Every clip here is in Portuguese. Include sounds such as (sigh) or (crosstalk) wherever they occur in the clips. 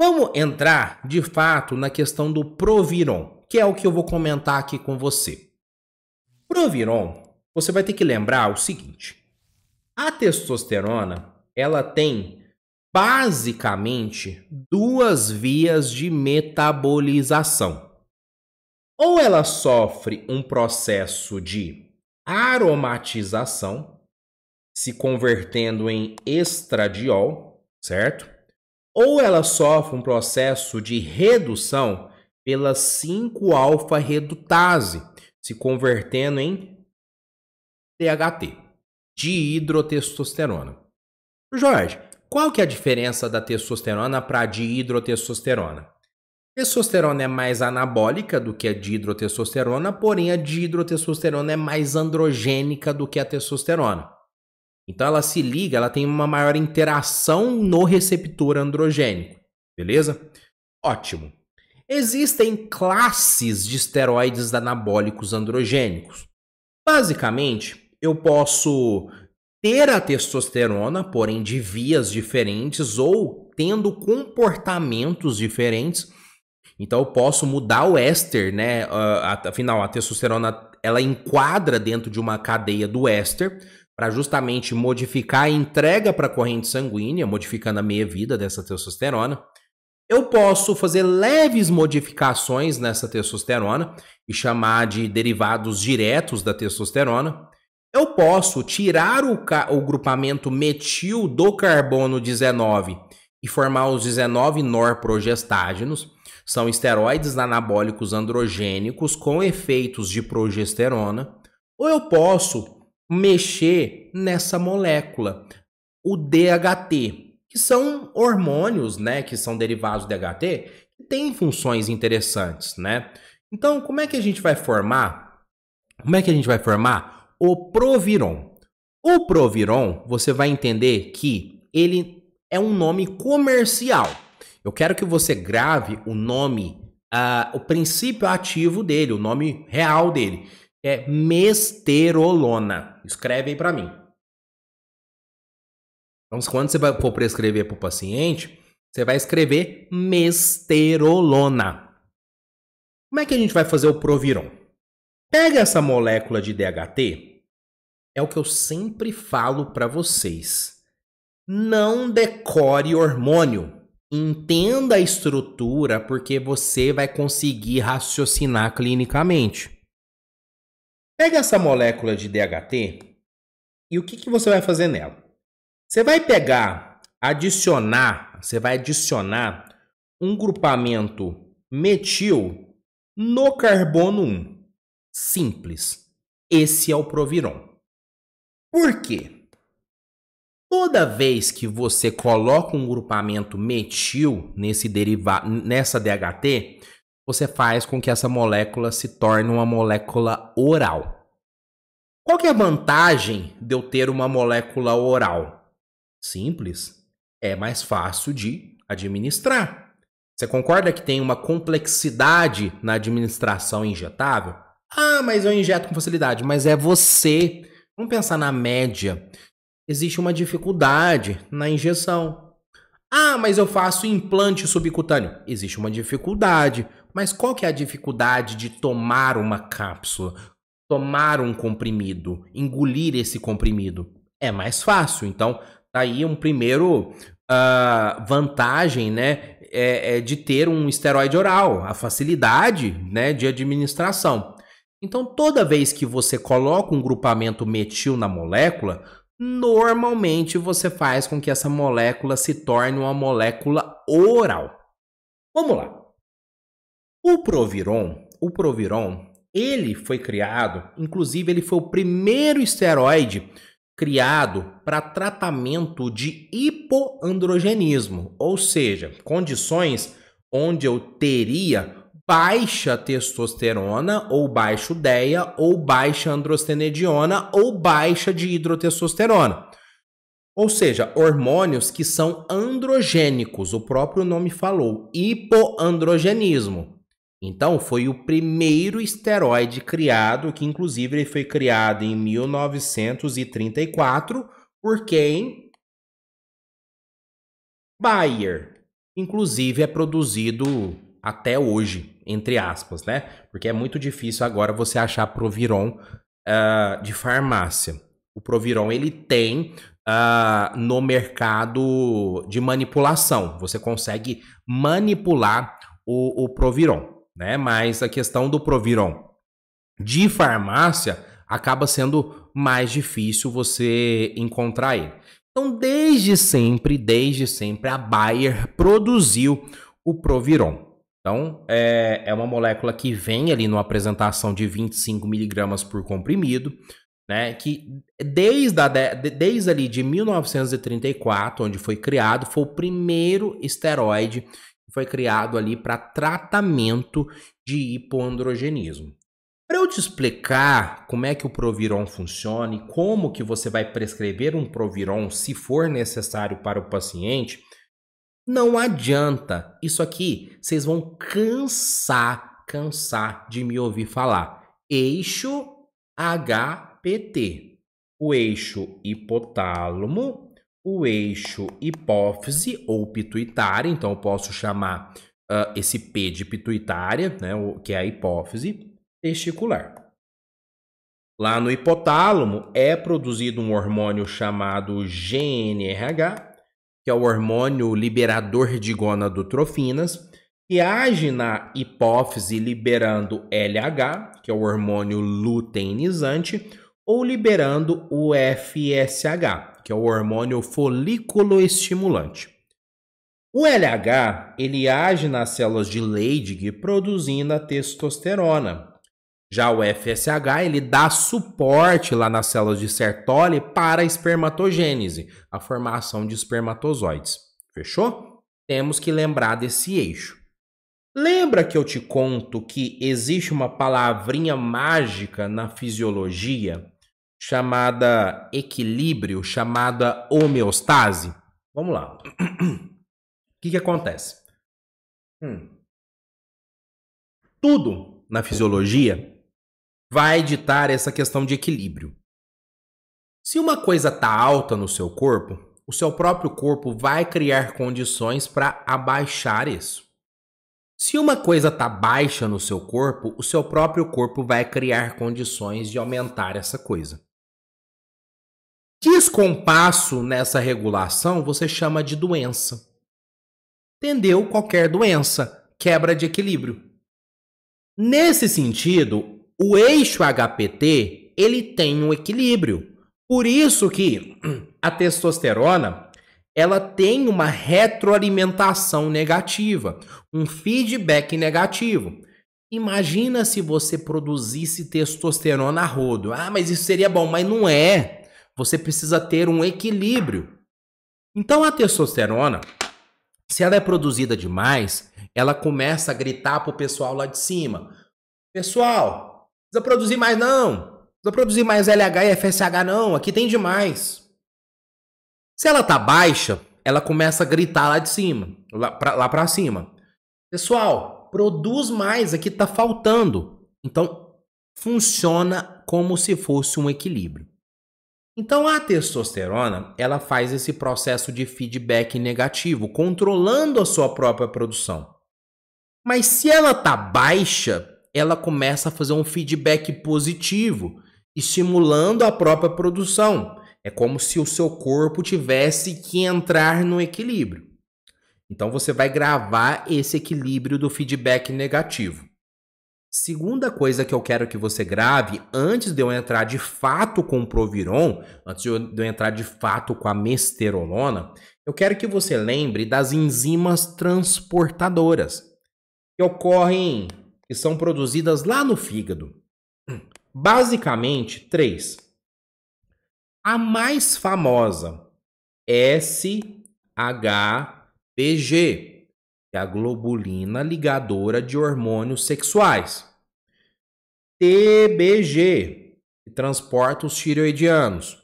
Vamos entrar de fato na questão do Proviron, que é o que eu vou comentar aqui com você. Proviron, você vai ter que lembrar o seguinte: a testosterona ela tem basicamente duas vias de metabolização. Ou ela sofre um processo de aromatização, se convertendo em estradiol, certo? ou ela sofre um processo de redução pela 5-alfa-redutase, se convertendo em THT, dihidrotestosterona. Jorge, qual que é a diferença da testosterona para a dihidrotestosterona? Testosterona é mais anabólica do que a dihidrotestosterona, porém a dihidrotestosterona é mais androgênica do que a testosterona. Então ela se liga, ela tem uma maior interação no receptor androgênico, beleza? Ótimo. Existem classes de esteroides anabólicos androgênicos. Basicamente, eu posso ter a testosterona, porém de vias diferentes ou tendo comportamentos diferentes. Então eu posso mudar o éster, né? Ah, afinal, a testosterona ela enquadra dentro de uma cadeia do éster, para justamente modificar a entrega para a corrente sanguínea, modificando a meia-vida dessa testosterona. Eu posso fazer leves modificações nessa testosterona e chamar de derivados diretos da testosterona. Eu posso tirar o, o grupamento metil do carbono 19 e formar os 19 norprogestágenos. São esteroides anabólicos androgênicos com efeitos de progesterona. Ou eu posso mexer nessa molécula, o DHT, que são hormônios, né, que são derivados do DHT, que têm funções interessantes, né? Então, como é que a gente vai formar? Como é que a gente vai formar o proviron? O proviron, você vai entender que ele é um nome comercial. Eu quero que você grave o nome, uh, o princípio ativo dele, o nome real dele é mesterolona. Escreve aí para mim. Então, quando você for prescrever para o paciente, você vai escrever mesterolona. Como é que a gente vai fazer o proviron? Pega essa molécula de DHT, é o que eu sempre falo para vocês. Não decore hormônio. Entenda a estrutura porque você vai conseguir raciocinar clinicamente. Pega essa molécula de DHT e o que, que você vai fazer nela? Você vai pegar, adicionar, você vai adicionar um grupamento metil no carbono 1. Simples. Esse é o proviron. Por quê? Toda vez que você coloca um grupamento metil nesse deriva nessa DHT, você faz com que essa molécula se torne uma molécula oral. Qual é a vantagem de eu ter uma molécula oral? Simples, é mais fácil de administrar. Você concorda que tem uma complexidade na administração injetável? Ah, mas eu injeto com facilidade, mas é você. Vamos pensar na média. Existe uma dificuldade na injeção. Ah, mas eu faço implante subcutâneo. Existe uma dificuldade, mas qual que é a dificuldade de tomar uma cápsula, tomar um comprimido, engolir esse comprimido? É mais fácil. Então, tá aí um primeiro uh, vantagem, né, é, é de ter um esteroide oral, a facilidade, né, de administração. Então, toda vez que você coloca um grupamento metil na molécula, normalmente você faz com que essa molécula se torne uma molécula oral. Vamos lá. O Proviron, o Proviron, ele foi criado, inclusive ele foi o primeiro esteroide criado para tratamento de hipoandrogenismo, ou seja, condições onde eu teria baixa testosterona ou baixa DEA ou baixa androstenediona ou baixa de hidrotestosterona. Ou seja, hormônios que são androgênicos, o próprio nome falou, hipoandrogenismo. Então, foi o primeiro esteroide criado, que inclusive ele foi criado em 1934 por quem? Bayer. Inclusive é produzido até hoje, entre aspas, né? Porque é muito difícil agora você achar Proviron uh, de farmácia. O Proviron ele tem uh, no mercado de manipulação. Você consegue manipular o, o Proviron, né? Mas a questão do Proviron de farmácia acaba sendo mais difícil você encontrar ele. Então, desde sempre, desde sempre, a Bayer produziu o Proviron. Então, é, é uma molécula que vem ali numa apresentação de 25 miligramas por comprimido, né, que desde, a, desde ali de 1934, onde foi criado, foi o primeiro esteroide que foi criado ali para tratamento de hipoandrogenismo. Para eu te explicar como é que o Proviron funciona e como que você vai prescrever um Proviron se for necessário para o paciente, não adianta. Isso aqui vocês vão cansar, cansar de me ouvir falar. Eixo HPT. O eixo hipotálamo, o eixo hipófise ou pituitária, então eu posso chamar uh, esse P de pituitária, né, que é a hipófise testicular. Lá no hipotálamo é produzido um hormônio chamado GNRH, que é o hormônio liberador de gonadotrofinas, que age na hipófise liberando LH, que é o hormônio luteinizante, ou liberando o FSH, que é o hormônio folículo estimulante. O LH ele age nas células de Leydig produzindo a testosterona, já o FSH ele dá suporte lá nas células de Sertoli para a espermatogênese, a formação de espermatozoides. Fechou? Temos que lembrar desse eixo. Lembra que eu te conto que existe uma palavrinha mágica na fisiologia chamada equilíbrio, chamada homeostase? Vamos lá. O que, que acontece? Hum. Tudo na fisiologia vai ditar essa questão de equilíbrio. Se uma coisa está alta no seu corpo, o seu próprio corpo vai criar condições para abaixar isso. Se uma coisa está baixa no seu corpo, o seu próprio corpo vai criar condições de aumentar essa coisa. Descompasso nessa regulação você chama de doença. Entendeu? Qualquer doença, quebra de equilíbrio. Nesse sentido, o eixo HPT, ele tem um equilíbrio. Por isso que (clears throat) a testosterona, ela tem uma retroalimentação negativa, um feedback negativo. Imagina se você produzisse testosterona a rodo. Ah, mas isso seria bom, mas não é. Você precisa ter um equilíbrio. Então a testosterona, se ela é produzida demais, ela começa a gritar pro pessoal lá de cima: "Pessoal, precisa produzir mais, não. precisa produzir mais LH e FSH, não. Aqui tem demais. Se ela tá baixa, ela começa a gritar lá de cima, lá pra, lá pra cima. Pessoal, produz mais, aqui tá faltando. Então, funciona como se fosse um equilíbrio. Então a testosterona, ela faz esse processo de feedback negativo, controlando a sua própria produção. Mas se ela tá baixa, ela começa a fazer um feedback positivo, estimulando a própria produção. É como se o seu corpo tivesse que entrar no equilíbrio. Então você vai gravar esse equilíbrio do feedback negativo. Segunda coisa que eu quero que você grave antes de eu entrar de fato com o Proviron, antes de eu entrar de fato com a mesterolona, eu quero que você lembre das enzimas transportadoras que ocorrem que são produzidas lá no fígado. Basicamente, três. A mais famosa, SHBG, que é a globulina ligadora de hormônios sexuais. TBG, que transporta os tireoidianos.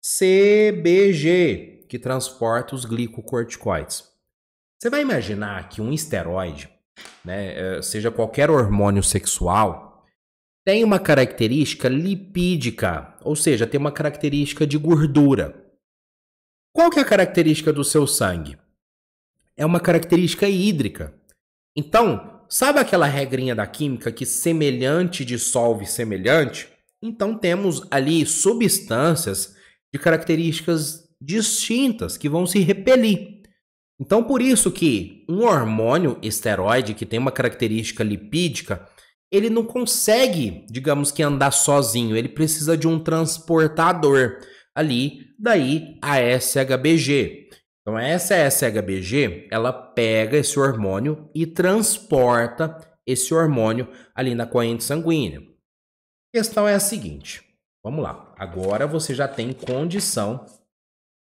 CBG, que transporta os glicocorticoides. Você vai imaginar que um esteroide né, eh, seja qualquer hormônio sexual, tem uma característica lipídica, ou seja, tem uma característica de gordura. Qual que é a característica do seu sangue? É uma característica hídrica. Então, sabe aquela regrinha da química que semelhante dissolve semelhante? Então temos ali substâncias de características distintas que vão se repelir. Então, por isso que um hormônio esteroide que tem uma característica lipídica, ele não consegue, digamos que andar sozinho, ele precisa de um transportador ali, daí a SHBG. Então, essa SHBG, ela pega esse hormônio e transporta esse hormônio ali na corrente sanguínea. A questão é a seguinte, vamos lá. Agora você já tem condição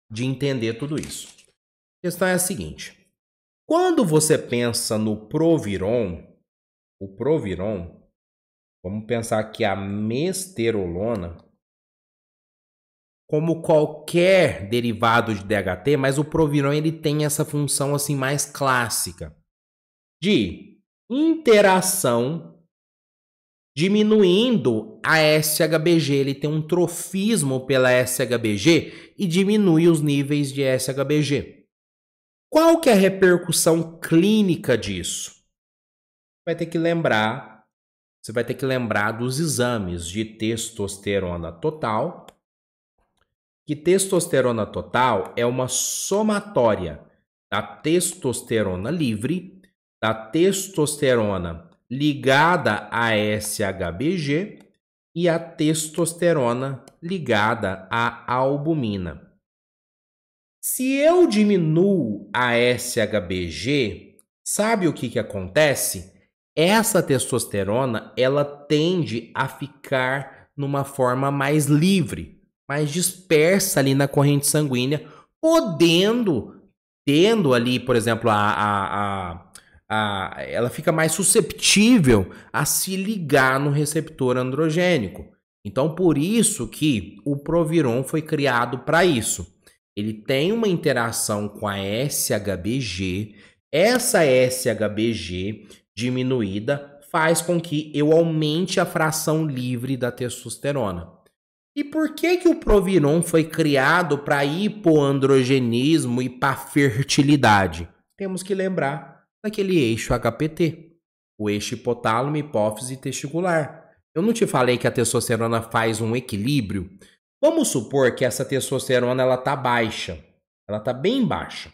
de entender tudo isso. A questão é a seguinte: quando você pensa no Proviron, o Proviron, vamos pensar que a mesterolona, como qualquer derivado de DHT, mas o Proviron ele tem essa função assim mais clássica de interação diminuindo a SHBG, ele tem um trofismo pela SHBG e diminui os níveis de SHBG. Qual que é a repercussão clínica disso? Vai ter que lembrar, você vai ter que lembrar dos exames de testosterona total, que testosterona total é uma somatória da testosterona livre, da testosterona ligada a SHBG e a testosterona ligada à albumina. Se eu diminuo a SHBG, sabe o que, que acontece? Essa testosterona ela tende a ficar numa forma mais livre, mais dispersa ali na corrente sanguínea, podendo, tendo ali, por exemplo, a, a, a a, ela fica mais susceptível a se ligar no receptor androgênico. Então, por isso que o Proviron foi criado para isso ele tem uma interação com a SHBG. Essa SHBG diminuída faz com que eu aumente a fração livre da testosterona. E por que que o Proviron foi criado para hipoandrogenismo e para fertilidade? Temos que lembrar daquele eixo HPT, o eixo hipotálamo, hipófise testicular. Eu não te falei que a testosterona faz um equilíbrio Vamos supor que essa testosterona ela tá baixa, ela tá bem baixa.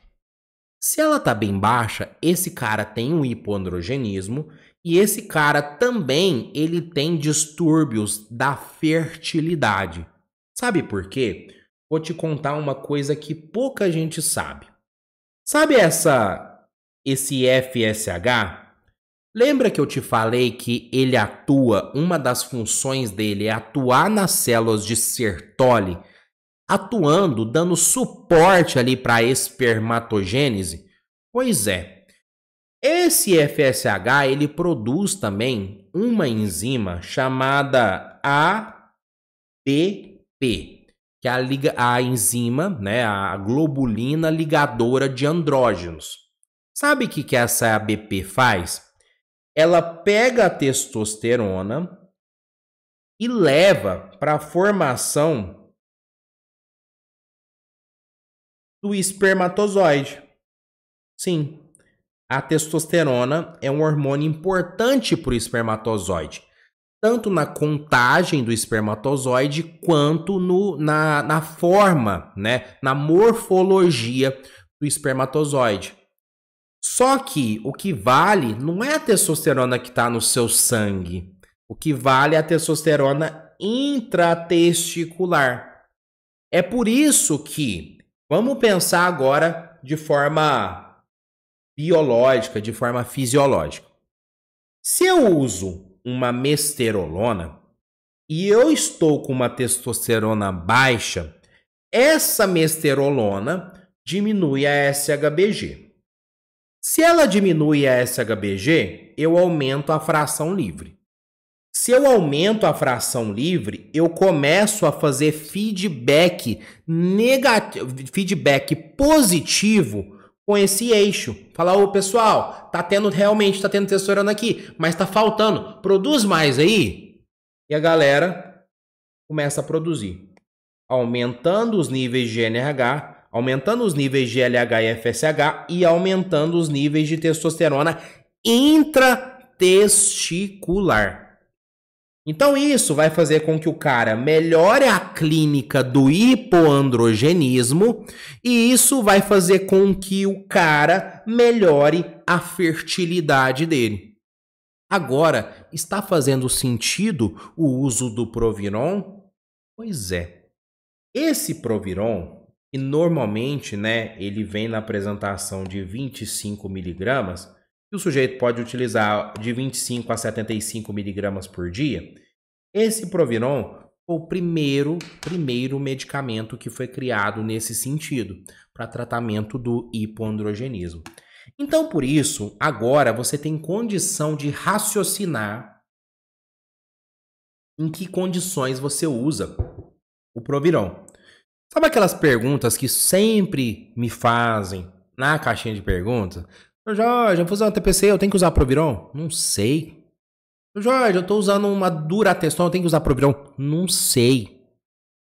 Se ela tá bem baixa, esse cara tem um hipoandrogenismo e esse cara também ele tem distúrbios da fertilidade. Sabe por quê? Vou te contar uma coisa que pouca gente sabe. Sabe essa esse FSH Lembra que eu te falei que ele atua, uma das funções dele é atuar nas células de Sertoli, atuando, dando suporte ali para a espermatogênese? Pois é. Esse FSH, ele produz também uma enzima chamada ABP, que é a, liga, a enzima, né, a globulina ligadora de andrógenos. Sabe o que, que essa ABP faz? ela pega a testosterona e leva para a formação do espermatozoide. Sim, a testosterona é um hormônio importante para o espermatozoide, tanto na contagem do espermatozoide quanto no, na, na forma, né, na morfologia do espermatozoide. Só que o que vale não é a testosterona que está no seu sangue. O que vale é a testosterona intratesticular. É por isso que vamos pensar agora de forma biológica, de forma fisiológica. Se eu uso uma mesterolona e eu estou com uma testosterona baixa, essa mesterolona diminui a SHBG. Se ela diminui a SHBG, eu aumento a fração livre. Se eu aumento a fração livre, eu começo a fazer feedback negativo, feedback positivo com esse eixo. Falar, ô pessoal, tá tendo realmente, tá tendo tesourando aqui, mas tá faltando. Produz mais aí. E a galera começa a produzir, aumentando os níveis de NRH aumentando os níveis de LH e FSH e aumentando os níveis de testosterona intratesticular. Então isso vai fazer com que o cara melhore a clínica do hipoandrogenismo e isso vai fazer com que o cara melhore a fertilidade dele. Agora, está fazendo sentido o uso do Proviron? Pois é. Esse Proviron e normalmente, né, ele vem na apresentação de 25 miligramas, e o sujeito pode utilizar de 25 a 75 miligramas por dia. Esse Proviron foi o primeiro, primeiro medicamento que foi criado nesse sentido, para tratamento do hipoandrogenismo. Então, por isso, agora você tem condição de raciocinar em que condições você usa o Proviron. Sabe aquelas perguntas que sempre me fazem na caixinha de perguntas? Jorge, eu vou usar uma TPC, eu tenho que usar Proviron? Não sei. Jorge, eu estou usando uma Durateston, eu tenho que usar Proviron? Não sei.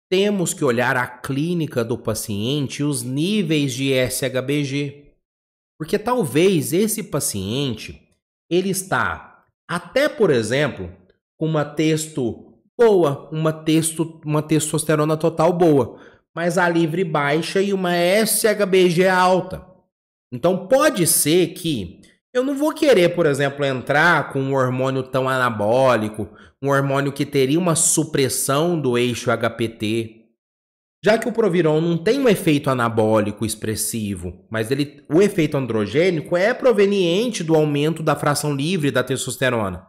Temos que olhar a clínica do paciente e os níveis de SHBG. Porque talvez esse paciente, ele está até, por exemplo, com uma texto boa, uma, texto, uma testosterona total boa mas a livre baixa e uma SHBG alta. Então pode ser que eu não vou querer, por exemplo, entrar com um hormônio tão anabólico, um hormônio que teria uma supressão do eixo HPT. Já que o Proviron não tem um efeito anabólico expressivo, mas ele, o efeito androgênico é proveniente do aumento da fração livre da testosterona.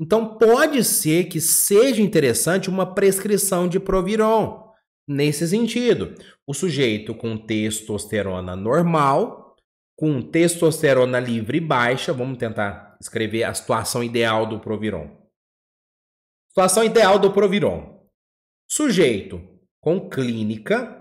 Então pode ser que seja interessante uma prescrição de Proviron nesse sentido. O sujeito com testosterona normal, com testosterona livre e baixa, vamos tentar escrever a situação ideal do Proviron. Situação ideal do Proviron. Sujeito com clínica,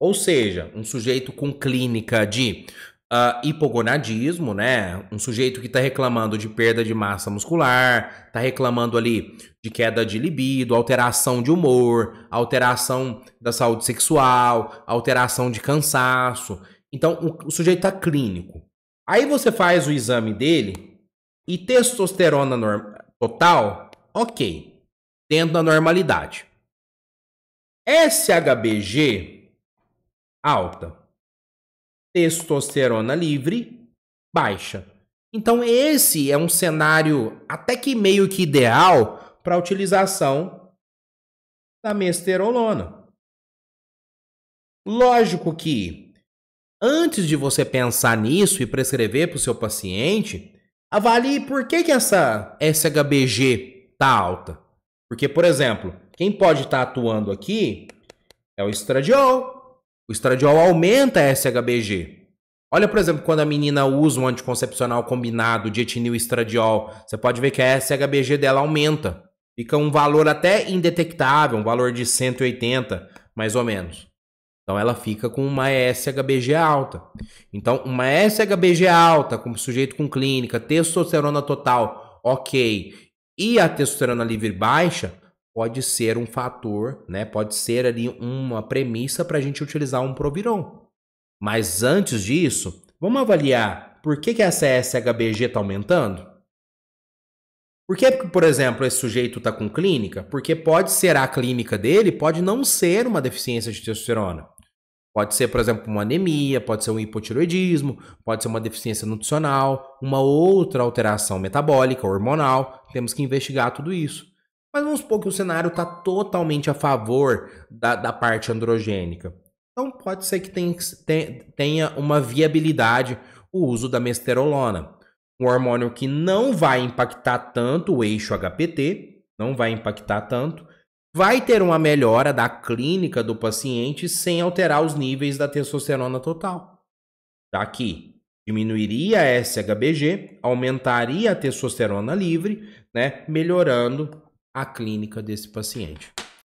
ou seja, um sujeito com clínica de uh, hipogonadismo, né? Um sujeito que está reclamando de perda de massa muscular, está reclamando ali de queda de libido, alteração de humor, alteração da saúde sexual, alteração de cansaço. Então, o, o sujeito está clínico. Aí você faz o exame dele e testosterona total, ok, dentro da normalidade. SHBG alta testosterona livre baixa. Então, esse é um cenário até que meio que ideal para a utilização da mesterolona. Lógico que, antes de você pensar nisso e prescrever para o seu paciente, avalie por que, que essa SHBG está alta. Porque, por exemplo, quem pode estar tá atuando aqui é o estradiol, o estradiol aumenta a SHBG. Olha, por exemplo, quando a menina usa um anticoncepcional combinado de etinil e estradiol, você pode ver que a SHBG dela aumenta. Fica um valor até indetectável, um valor de 180, mais ou menos. Então ela fica com uma SHBG alta. Então, uma SHBG alta, como sujeito com clínica, testosterona total ok e a testosterona livre baixa, pode ser um fator, né? Pode ser ali uma premissa para a gente utilizar um proviron. Mas antes disso, vamos avaliar por que, que essa SHBG está aumentando? Por que, por exemplo, esse sujeito está com clínica? Porque pode ser a clínica dele, pode não ser uma deficiência de testosterona. Pode ser, por exemplo, uma anemia, pode ser um hipotiroidismo, pode ser uma deficiência nutricional, uma outra alteração metabólica, hormonal. Temos que investigar tudo isso. Mas vamos supor que o cenário está totalmente a favor da, da parte androgênica. Então pode ser que tenha, uma viabilidade o uso da mesterolona, um hormônio que não vai impactar tanto o eixo HPT, não vai impactar tanto, vai ter uma melhora da clínica do paciente sem alterar os níveis da testosterona total. já que diminuiria a SHBG, aumentaria a testosterona livre, né, melhorando a clínica desse paciente.